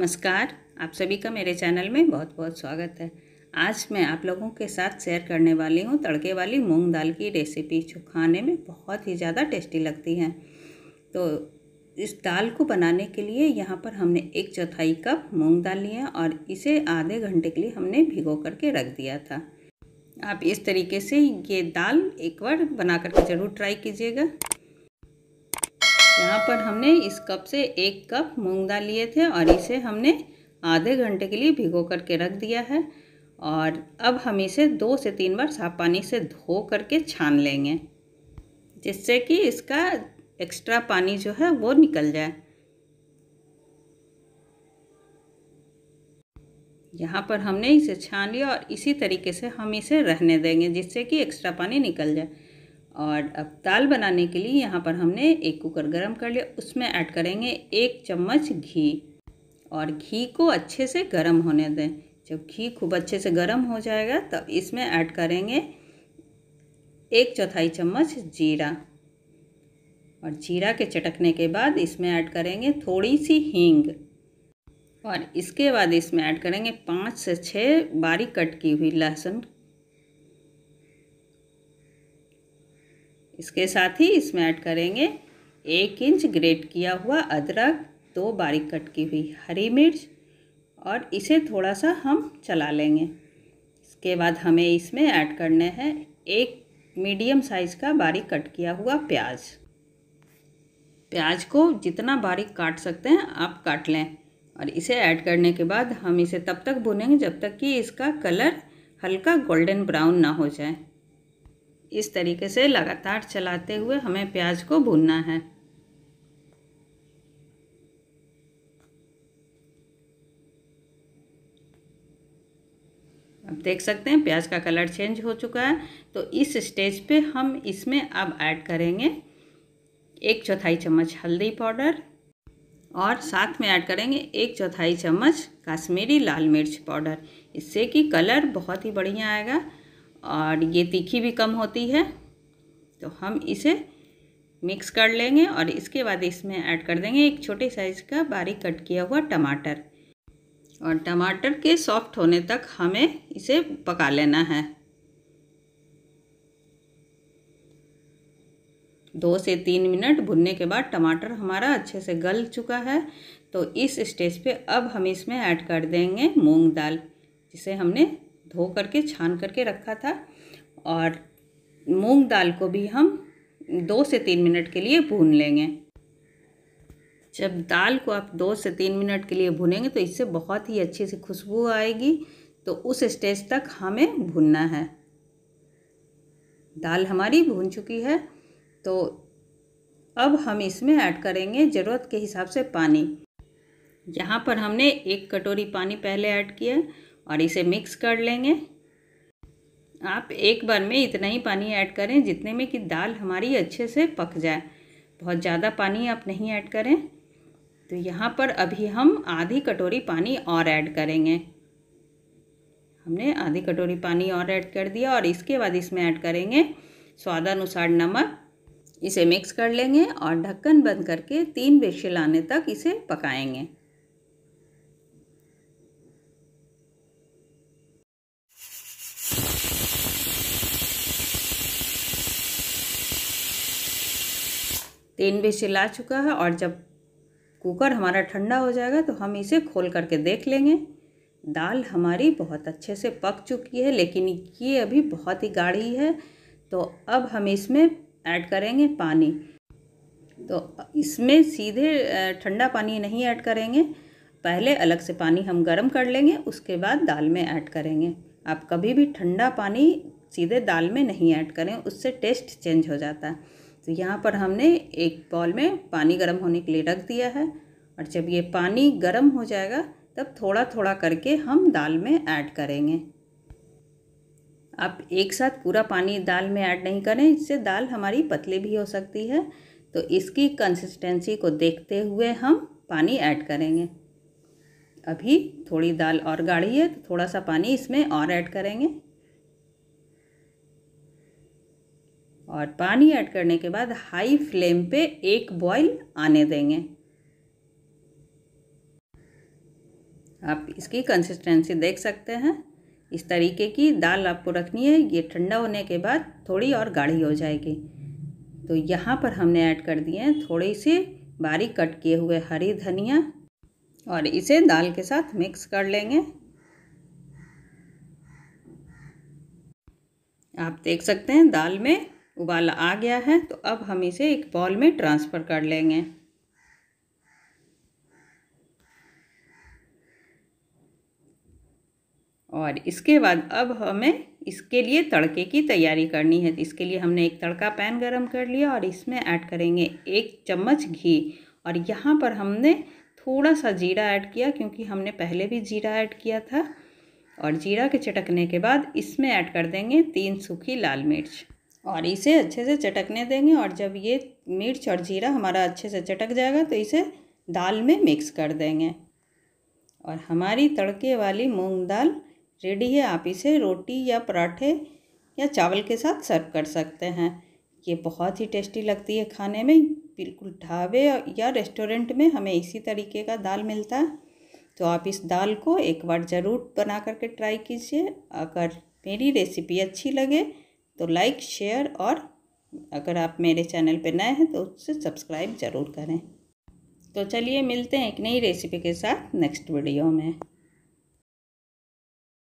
नमस्कार आप सभी का मेरे चैनल में बहुत बहुत स्वागत है आज मैं आप लोगों के साथ शेयर करने वाली हूँ तड़के वाली मूंग दाल की रेसिपी जो खाने में बहुत ही ज़्यादा टेस्टी लगती है तो इस दाल को बनाने के लिए यहाँ पर हमने एक चौथाई कप मूंग दाल लिया और इसे आधे घंटे के लिए हमने भिगो करके रख दिया था आप इस तरीके से ये दाल एक बार बना करके ज़रूर ट्राई कीजिएगा यहाँ पर हमने इस कप से एक कप मूंग दाल लिए थे और इसे हमने आधे घंटे के लिए भिगो करके रख दिया है और अब हम इसे दो से तीन बार साफ पानी से धो करके छान लेंगे जिससे कि इसका एक्स्ट्रा पानी जो है वो निकल जाए यहाँ पर हमने इसे छान लिया और इसी तरीके से हम इसे रहने देंगे जिससे कि एक्स्ट्रा पानी निकल जाए और अब दाल बनाने के लिए यहाँ पर हमने एक कुकर गरम कर लिया उसमें ऐड करेंगे एक चम्मच घी और घी को अच्छे से गर्म होने दें जब घी खूब अच्छे से गर्म हो जाएगा तब इसमें ऐड करेंगे एक चौथाई चम्मच जीरा और जीरा के चटकने के बाद इसमें ऐड करेंगे थोड़ी सी हींग और इसके बाद इसमें ऐड करेंगे पाँच से छः बारीक कट की हुई लहसुन इसके साथ ही इसमें ऐड करेंगे एक इंच ग्रेट किया हुआ अदरक दो बारीक कट की हुई हरी मिर्च और इसे थोड़ा सा हम चला लेंगे इसके बाद हमें इसमें ऐड करने हैं एक मीडियम साइज़ का बारीक कट किया हुआ प्याज प्याज को जितना बारीक काट सकते हैं आप काट लें और इसे ऐड करने के बाद हम इसे तब तक भुनेंगे जब तक कि इसका कलर हल्का गोल्डन ब्राउन ना हो जाए इस तरीके से लगातार चलाते हुए हमें प्याज को भूनना है अब देख सकते हैं प्याज का कलर चेंज हो चुका है तो इस स्टेज पे हम इसमें अब ऐड करेंगे एक चौथाई चम्मच हल्दी पाउडर और साथ में ऐड करेंगे एक चौथाई चम्मच कश्मीरी लाल मिर्च पाउडर इससे कि कलर बहुत ही बढ़िया आएगा और ये तीखी भी कम होती है तो हम इसे मिक्स कर लेंगे और इसके बाद इसमें ऐड कर देंगे एक छोटे साइज़ का बारीक कट किया हुआ टमाटर और टमाटर के सॉफ्ट होने तक हमें इसे पका लेना है दो से तीन मिनट भुनने के बाद टमाटर हमारा अच्छे से गल चुका है तो इस स्टेज पे अब हम इसमें ऐड कर देंगे मूंग दाल जिसे हमने धो करके छान करके रखा था और मूंग दाल को भी हम दो से तीन मिनट के लिए भून लेंगे जब दाल को आप दो से तीन मिनट के लिए भुनेंगे तो इससे बहुत ही अच्छी सी खुशबू आएगी तो उस स्टेज तक हमें भुनना है दाल हमारी भून चुकी है तो अब हम इसमें ऐड करेंगे ज़रूरत के हिसाब से पानी यहाँ पर हमने एक कटोरी पानी पहले ऐड किया और इसे मिक्स कर लेंगे आप एक बार में इतना ही पानी ऐड करें जितने में कि दाल हमारी अच्छे से पक जाए बहुत ज़्यादा पानी आप नहीं ऐड करें तो यहाँ पर अभी हम आधी कटोरी पानी और ऐड करेंगे हमने आधी कटोरी पानी और ऐड कर दिया और इसके बाद इसमें ऐड करेंगे स्वादानुसार नमक इसे मिक्स कर लेंगे और ढक्कन बंद करके तीन बेसिल आने तक इसे पकाएंगे तीन विशिल आ चुका है और जब कुकर हमारा ठंडा हो जाएगा तो हम इसे खोल करके देख लेंगे दाल हमारी बहुत अच्छे से पक चुकी है लेकिन ये अभी बहुत ही गाढ़ी है तो अब हम इसमें ऐड करेंगे पानी तो इसमें सीधे ठंडा पानी नहीं ऐड करेंगे पहले अलग से पानी हम गर्म कर लेंगे उसके बाद दाल में ऐड करेंगे आप कभी भी ठंडा पानी सीधे दाल में नहीं ऐड करें उससे टेस्ट चेंज हो जाता है तो यहाँ पर हमने एक बॉल में पानी गर्म होने के लिए रख दिया है और जब ये पानी गर्म हो जाएगा तब थोड़ा थोड़ा करके हम दाल में ऐड करेंगे आप एक साथ पूरा पानी दाल में ऐड नहीं करें इससे दाल हमारी पतली भी हो सकती है तो इसकी कंसिस्टेंसी को देखते हुए हम पानी ऐड करेंगे अभी थोड़ी दाल और गाढ़ी है तो थोड़ा सा पानी इसमें और ऐड करेंगे और पानी ऐड करने के बाद हाई फ्लेम पे एक बॉईल आने देंगे आप इसकी कंसिस्टेंसी देख सकते हैं इस तरीके की दाल आपको रखनी है ये ठंडा होने के बाद थोड़ी और गाढ़ी हो जाएगी तो यहाँ पर हमने ऐड कर दिए हैं थोड़ी सी बारीक कट किए हुए हरी धनिया और इसे दाल के साथ मिक्स कर लेंगे आप देख सकते हैं दाल में उबाल आ गया है तो अब हम इसे एक बॉल में ट्रांसफ़र कर लेंगे और इसके बाद अब हमें इसके लिए तड़के की तैयारी करनी है तो इसके लिए हमने एक तड़का पैन गरम कर लिया और इसमें ऐड करेंगे एक चम्मच घी और यहाँ पर हमने थोड़ा सा जीरा ऐड किया क्योंकि हमने पहले भी जीरा ऐड किया था और जीरा के चटकने के बाद इसमें ऐड कर देंगे तीन सूखी लाल मिर्च और इसे अच्छे से चटकने देंगे और जब ये मिर्च और जीरा हमारा अच्छे से चटक जाएगा तो इसे दाल में मिक्स कर देंगे और हमारी तड़के वाली मूंग दाल रेडी है आप इसे रोटी या पराठे या चावल के साथ सर्व कर सकते हैं ये बहुत ही टेस्टी लगती है खाने में बिल्कुल ढाबे या रेस्टोरेंट में हमें इसी तरीके का दाल मिलता है तो आप इस दाल को एक बार ज़रूर बना करके ट्राई कीजिए अगर मेरी रेसिपी अच्छी लगे तो लाइक शेयर और अगर आप मेरे चैनल पर नए हैं तो उससे सब्सक्राइब ज़रूर करें तो चलिए मिलते हैं एक नई रेसिपी के साथ नेक्स्ट वीडियो में